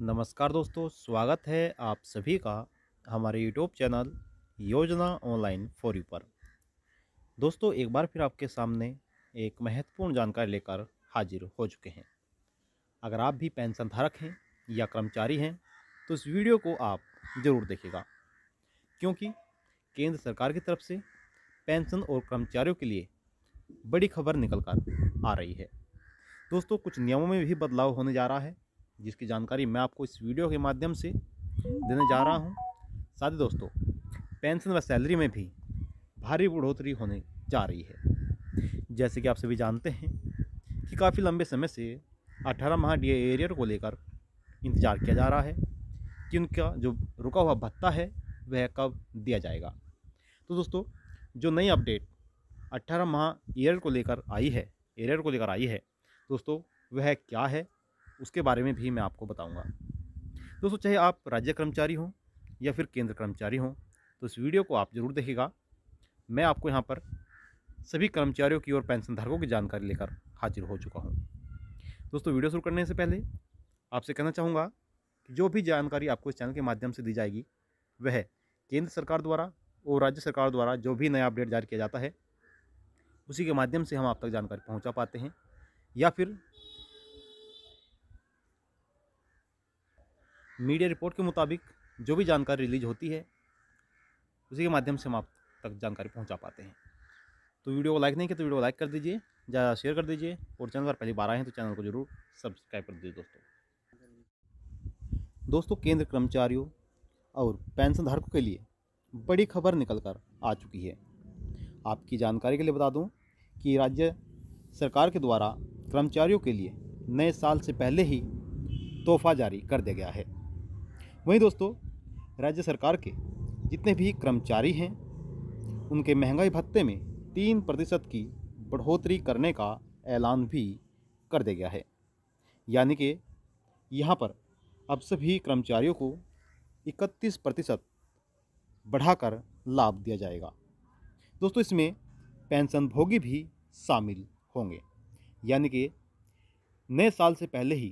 नमस्कार दोस्तों स्वागत है आप सभी का हमारे YouTube channel Yojana online for you पर दोस्तों एक बार फिर आपके सामने एक महत्वपूर्ण जानकारी लेकर हाजिर हो चुके हैं अगर आप भी पेंशन धारक हैं या कर्मचारी हैं तो इस वीडियो को आप ज़रूर देखेगा क्योंकि केंद्र सरकार की तरफ से पेंशन और कर्मचारियों के लिए बड़ी खबर निकल कर आ रही है दोस्तों कुछ नियमों में भी बदलाव होने जा रहा है जिसकी जानकारी मैं आपको इस वीडियो के माध्यम से देने जा रहा हूँ साथ ही दोस्तों पेंशन व सैलरी में भी भारी बढ़ोतरी होने जा रही है जैसे कि आप सभी जानते हैं कि काफ़ी लंबे समय से 18 माह डी एरियर को लेकर इंतज़ार किया जा रहा है कि उनका जो रुका हुआ भत्ता है वह कब दिया जाएगा तो दोस्तों जो नई अपडेट 18 माह ईयर को लेकर आई है एरियर को लेकर आई है दोस्तों वह क्या है उसके बारे में भी मैं आपको बताऊँगा दोस्तों चाहे आप राज्य कर्मचारी हों या फिर केंद्र कर्मचारी हों तो इस वीडियो को आप ज़रूर देखेगा मैं आपको यहाँ पर सभी कर्मचारियों की और पेंशन धारकों की जानकारी लेकर हाजिर हो चुका हूँ दोस्तों वीडियो शुरू करने से पहले आपसे कहना चाहूँगा कि जो भी जानकारी आपको इस चैनल के माध्यम से दी जाएगी वह केंद्र सरकार द्वारा और राज्य सरकार द्वारा जो भी नया अपडेट जारी किया जाता है उसी के माध्यम से हम आप तक जानकारी पहुँचा पाते हैं या फिर मीडिया रिपोर्ट के मुताबिक जो भी जानकारी रिलीज होती है उसी के माध्यम से हम आप तक जानकारी पहुंचा पाते हैं तो वीडियो को लाइक नहीं किया तो वीडियो को लाइक कर दीजिए ज़्यादा शेयर कर दीजिए और चैनल पर पहली बार आए हैं तो चैनल को जरूर सब्सक्राइब कर दीजिए दोस्तों दोस्तों केंद्र कर्मचारियों और पेंशनधारकों के लिए बड़ी खबर निकल कर आ चुकी है आपकी जानकारी के लिए बता दूँ कि राज्य सरकार के द्वारा कर्मचारियों के लिए नए साल से पहले ही तोहफा जारी कर दिया गया है वहीं दोस्तों राज्य सरकार के जितने भी कर्मचारी हैं उनके महंगाई भत्ते में तीन प्रतिशत की बढ़ोतरी करने का ऐलान भी कर दिया गया है यानी कि यहाँ पर अब सभी कर्मचारियों को इकतीस प्रतिशत बढ़ाकर लाभ दिया जाएगा दोस्तों इसमें पेंशन भोगी भी शामिल होंगे यानी कि नए साल से पहले ही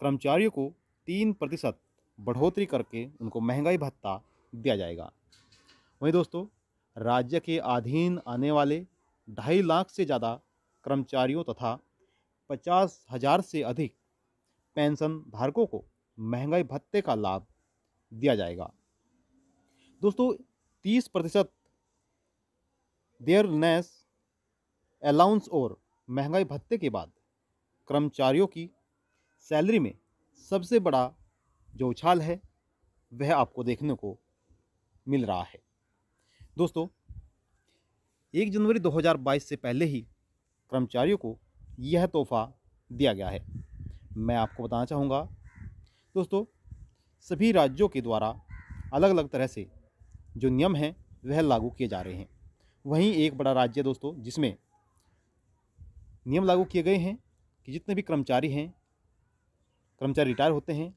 कर्मचारियों को तीन प्रतिशत बढ़ोतरी करके उनको महंगाई भत्ता दिया जाएगा वहीं दोस्तों राज्य के अधीन आने वाले ढाई लाख से ज़्यादा कर्मचारियों तथा पचास हजार से अधिक पेंशन धारकों को महंगाई भत्ते का लाभ दिया जाएगा दोस्तों तीस प्रतिशत देयरनेस अलाउंस और महंगाई भत्ते के बाद कर्मचारियों की सैलरी में सबसे बड़ा जो उछाल है वह आपको देखने को मिल रहा है दोस्तों एक जनवरी 2022 से पहले ही कर्मचारियों को यह तोहफा दिया गया है मैं आपको बताना चाहूँगा दोस्तों सभी राज्यों के द्वारा अलग अलग तरह से जो नियम हैं वह लागू किए जा रहे हैं वहीं एक बड़ा राज्य दोस्तों जिसमें नियम लागू किए गए हैं कि जितने भी कर्मचारी हैं कर्मचारी रिटायर होते हैं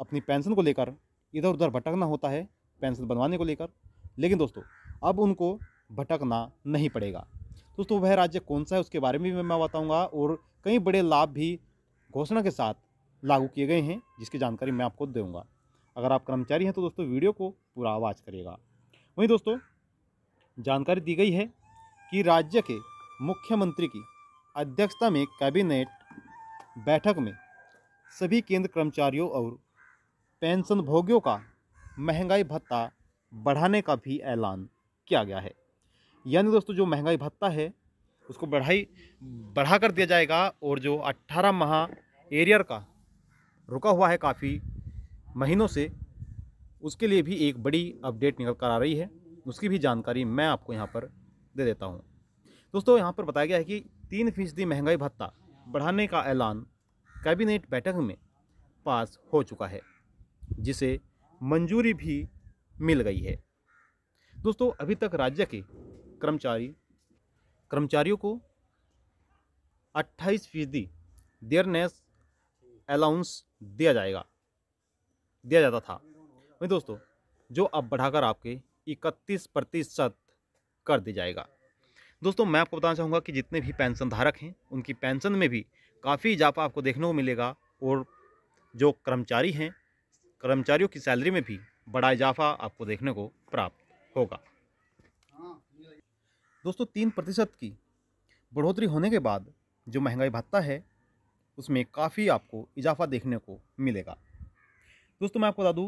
अपनी पेंशन को लेकर इधर उधर भटकना होता है पेंशन बनवाने को लेकर लेकिन दोस्तों अब उनको भटकना नहीं पड़ेगा दोस्तों वह राज्य कौन सा है उसके बारे में भी मैं बताऊँगा और कई बड़े लाभ भी घोषणा के साथ लागू किए गए हैं जिसकी जानकारी मैं आपको दूँगा अगर आप कर्मचारी हैं तो दोस्तों वीडियो को पूरा आवाज़ करिएगा वहीं दोस्तों जानकारी दी गई है कि राज्य के मुख्यमंत्री की अध्यक्षता में कैबिनेट बैठक में सभी केंद्र कर्मचारियों और पेंशन भोगियों का महंगाई भत्ता बढ़ाने का भी ऐलान किया गया है यानी दोस्तों जो महंगाई भत्ता है उसको बढ़ाई बढ़ा कर दिया जाएगा और जो 18 माह एरियर का रुका हुआ है काफ़ी महीनों से उसके लिए भी एक बड़ी अपडेट निकल कर आ रही है उसकी भी जानकारी मैं आपको यहाँ पर दे देता हूँ दोस्तों यहाँ पर बताया गया है कि तीन फीसदी महंगाई भत्ता बढ़ाने का ऐलान कैबिनेट बैठक में पास हो चुका है जिसे मंजूरी भी मिल गई है दोस्तों अभी तक राज्य के कर्मचारी कर्मचारियों को 28 फीसदी देयरनेस अलाउंस दिया जाएगा दिया जाता था वही दोस्तों जो अब बढ़ाकर आपके 31 प्रतिशत कर दिया जाएगा दोस्तों मैं आपको बताना चाहूँगा कि जितने भी पेंशन धारक हैं उनकी पेंशन में भी काफ़ी इजाफा आपको देखने को मिलेगा और जो कर्मचारी हैं कर्मचारियों की सैलरी में भी बड़ा इजाफा आपको देखने को प्राप्त होगा दोस्तों तीन प्रतिशत की बढ़ोतरी होने के बाद जो महंगाई भत्ता है उसमें काफ़ी आपको इजाफा देखने को मिलेगा दोस्तों मैं आपको बता दूँ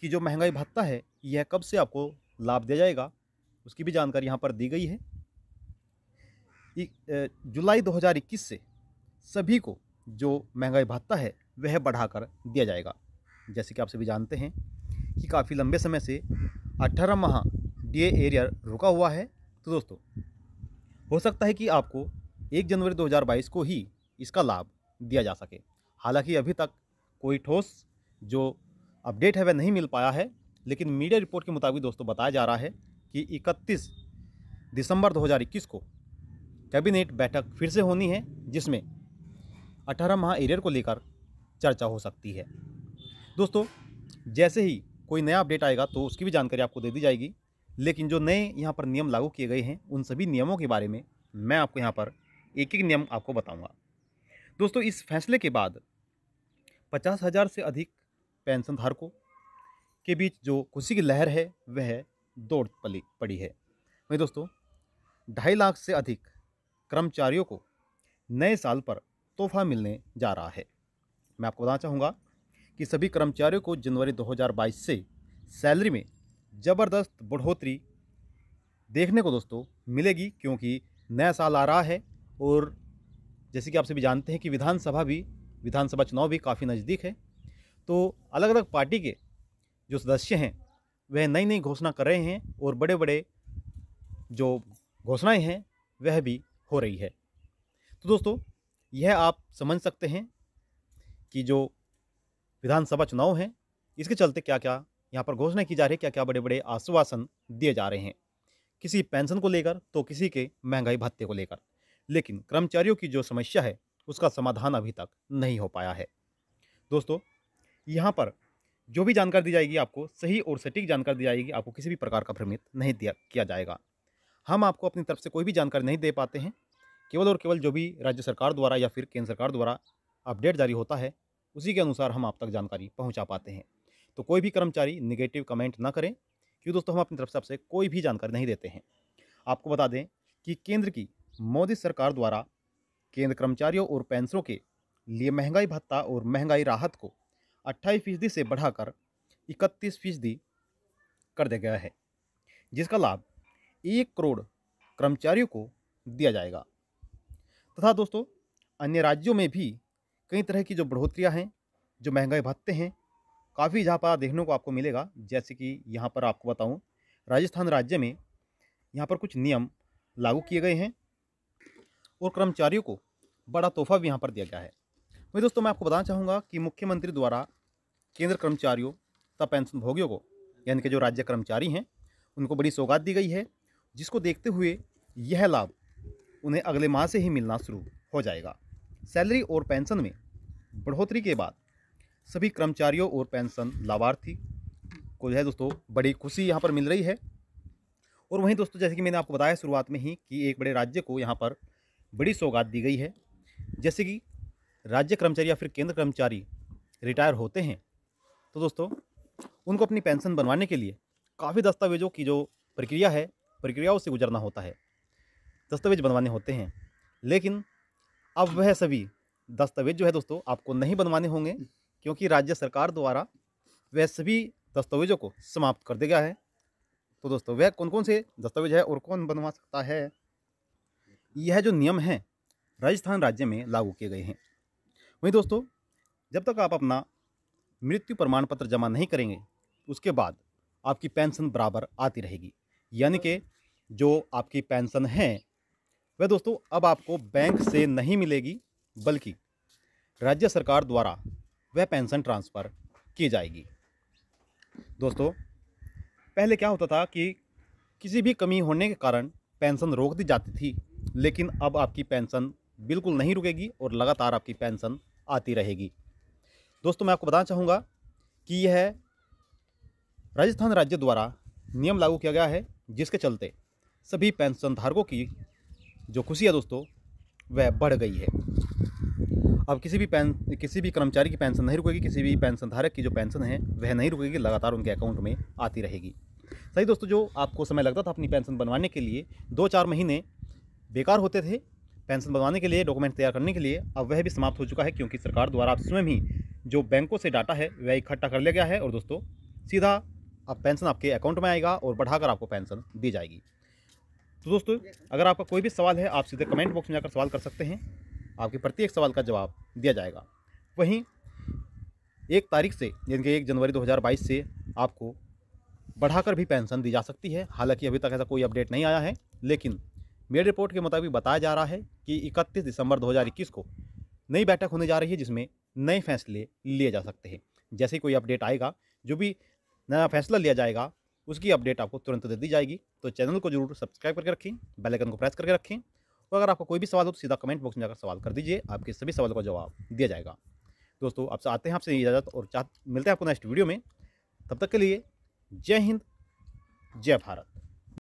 कि जो महंगाई भत्ता है यह कब से आपको लाभ दिया जाएगा उसकी भी जानकारी यहाँ पर दी गई है जुलाई 2021 से सभी को जो महंगाई भत्ता है वह बढ़ाकर दिया जाएगा जैसे कि आप सभी जानते हैं कि काफ़ी लंबे समय से अट्ठारह माह डी एरिया रुका हुआ है तो दोस्तों हो सकता है कि आपको 1 जनवरी 2022 को ही इसका लाभ दिया जा सके हालांकि अभी तक कोई ठोस जो अपडेट है वह नहीं मिल पाया है लेकिन मीडिया रिपोर्ट के मुताबिक दोस्तों बताया जा रहा है कि 31 दिसंबर 2021 को कैबिनेट बैठक फिर से होनी है जिसमें 18 माह एरियर को लेकर चर्चा हो सकती है दोस्तों जैसे ही कोई नया अपडेट आएगा तो उसकी भी जानकारी आपको दे दी जाएगी लेकिन जो नए यहाँ पर नियम लागू किए गए हैं उन सभी नियमों के बारे में मैं आपको यहाँ पर एक एक नियम आपको बताऊँगा दोस्तों इस फैसले के बाद पचास हज़ार से अधिक पेंशन धारकों के बीच जो खुशी की लहर है वह दौड़ पली पड़ी है वही दोस्तों ढाई लाख से अधिक कर्मचारियों को नए साल पर तोहफा मिलने जा रहा है मैं आपको बताना चाहूँगा कि सभी कर्मचारियों को जनवरी 2022 से सैलरी में ज़बरदस्त बढ़ोतरी देखने को दोस्तों मिलेगी क्योंकि नया साल आ रहा है और जैसे कि आप सभी जानते हैं कि विधानसभा भी विधानसभा चुनाव भी काफ़ी नज़दीक है तो अलग अलग पार्टी के जो सदस्य हैं वह नई नई घोषणा कर रहे हैं और बड़े बड़े जो घोषणाएं हैं वह भी हो रही है तो दोस्तों यह आप समझ सकते हैं कि जो विधानसभा चुनाव हैं इसके चलते क्या क्या यहाँ पर घोषणा की जा रही है क्या क्या बड़े बड़े आश्वासन दिए जा रहे हैं किसी पेंशन को लेकर तो किसी के महंगाई भत्ते को लेकर लेकिन कर्मचारियों की जो समस्या है उसका समाधान अभी तक नहीं हो पाया है दोस्तों यहाँ पर जो भी जानकारी दी जाएगी आपको सही और सटीक जानकारी दी जाएगी आपको किसी भी प्रकार का भ्रमित नहीं दिया किया जाएगा हम आपको अपनी तरफ से कोई भी जानकारी नहीं दे पाते हैं केवल और केवल जो भी राज्य सरकार द्वारा या फिर केंद्र सरकार द्वारा अपडेट जारी होता है उसी के अनुसार हम आप तक जानकारी पहुँचा पाते हैं तो कोई भी कर्मचारी निगेटिव कमेंट ना करें क्योंकि दोस्तों हम अपनी तरफ से आपसे कोई भी जानकारी नहीं देते हैं आपको बता दें कि केंद्र की मोदी सरकार द्वारा केंद्र कर्मचारियों और पेंशनों के लिए महंगाई भत्ता और महंगाई राहत को अट्ठाईस फीसदी से बढ़ाकर इकतीस फीसदी कर दिया गया है जिसका लाभ एक करोड़ कर्मचारियों को दिया जाएगा तथा दोस्तों अन्य राज्यों में भी कई तरह की जो बढ़ोतरियाँ हैं जो महंगाई भत्ते हैं काफ़ी जहाँ पर देखने को आपको मिलेगा जैसे कि यहाँ पर आपको बताऊँ राजस्थान राज्य में यहाँ पर कुछ नियम लागू किए गए हैं और कर्मचारियों को बड़ा तोहफा भी यहाँ पर दिया गया है वही दोस्तों मैं आपको बताना चाहूँगा कि मुख्यमंत्री द्वारा केंद्र कर्मचारियों तथा पेंशनभोगियों को यानी कि जो राज्य कर्मचारी हैं उनको बड़ी सौगात दी गई है जिसको देखते हुए यह लाभ उन्हें अगले माह से ही मिलना शुरू हो जाएगा सैलरी और पेंशन में बढ़ोतरी के बाद सभी कर्मचारियों और पेंशन लाभार्थी को जो है दोस्तों बड़ी खुशी यहाँ पर मिल रही है और वहीं दोस्तों जैसे कि मैंने आपको बताया शुरुआत में ही कि एक बड़े राज्य को यहाँ पर बड़ी सौगात दी गई है जैसे कि राज्य कर्मचारी या फिर केंद्र कर्मचारी रिटायर होते हैं तो दोस्तों उनको अपनी पेंशन बनवाने के लिए काफ़ी दस्तावेजों की जो प्रक्रिया है प्रक्रियाओं से गुजरना होता है दस्तावेज बनवाने होते हैं लेकिन अब वह सभी दस्तावेज जो है दोस्तों आपको नहीं बनवाने होंगे क्योंकि राज्य सरकार द्वारा वह सभी दस्तावेजों को समाप्त कर दिया है तो दोस्तों वह कौन कौन से दस्तावेज है और कौन बनवा सकता है यह जो नियम है राजस्थान राज्य में लागू किए गए हैं वहीं दोस्तों जब तक आप अपना मृत्यु प्रमाण पत्र जमा नहीं करेंगे उसके बाद आपकी पेंशन बराबर आती रहेगी यानी कि जो आपकी पेंशन है वह दोस्तों अब आपको बैंक से नहीं मिलेगी बल्कि राज्य सरकार द्वारा वह पेंशन ट्रांसफ़र की जाएगी दोस्तों पहले क्या होता था कि किसी भी कमी होने के कारण पेंशन रोक दी जाती थी लेकिन अब आपकी पेंशन बिल्कुल नहीं रुकेगी और लगातार आपकी पेंशन आती रहेगी दोस्तों मैं आपको बताना चाहूँगा कि यह राजस्थान राज्य द्वारा नियम लागू किया गया है जिसके चलते सभी पेंशन धारकों की जो खुशी है दोस्तों वह बढ़ गई है अब किसी भी पेन किसी भी कर्मचारी की पेंशन नहीं रुकेगी किसी भी पेंशन धारक की जो पेंशन है वह नहीं रुकेगी लगातार उनके अकाउंट में आती रहेगी सही दोस्तों जो आपको समय लगता था अपनी पेंशन बनवाने के लिए दो चार महीने बेकार होते थे पेंशन बनवाने के लिए डॉक्यूमेंट तैयार करने के लिए अब वह भी समाप्त हो चुका है क्योंकि सरकार द्वारा आप स्वयं ही जो बैंकों से डाटा है वह इकट्ठा कर लिया गया है और दोस्तों सीधा अब पेंशन आपके अकाउंट में आएगा और बढ़ाकर आपको पेंशन दी जाएगी तो दोस्तों अगर आपका कोई भी सवाल है आप सीधे कमेंट बॉक्स में जाकर सवाल कर सकते हैं आपके प्रत्येक सवाल का जवाब दिया जाएगा वहीं एक तारीख से यानी कि एक जनवरी 2022 से आपको बढ़ाकर भी पेंशन दी जा सकती है हालांकि अभी तक ऐसा कोई अपडेट नहीं आया है लेकिन मेरी रिपोर्ट के मुताबिक बताया जा रहा है कि 31 दिसंबर 2021 को नई बैठक होने जा रही है जिसमें नए फैसले लिए जा सकते हैं जैसे कोई अपडेट आएगा जो भी नया फैसला लिया जाएगा उसकी अपडेट आपको तुरंत दे दी जाएगी तो चैनल को जरूर सब्सक्राइब करके रखें बेलाइकन को प्रेस करके रखें और अगर आपका कोई भी सवाल हो तो सीधा कमेंट बॉक्स में जाकर सवाल कर दीजिए आपके सभी सवालों का जवाब दिया जाएगा दोस्तों आपसे आते हैं आपसे इजाज़त और चाह मिलते हैं आपको नेक्स्ट वीडियो में तब तक के लिए जय हिंद जय भारत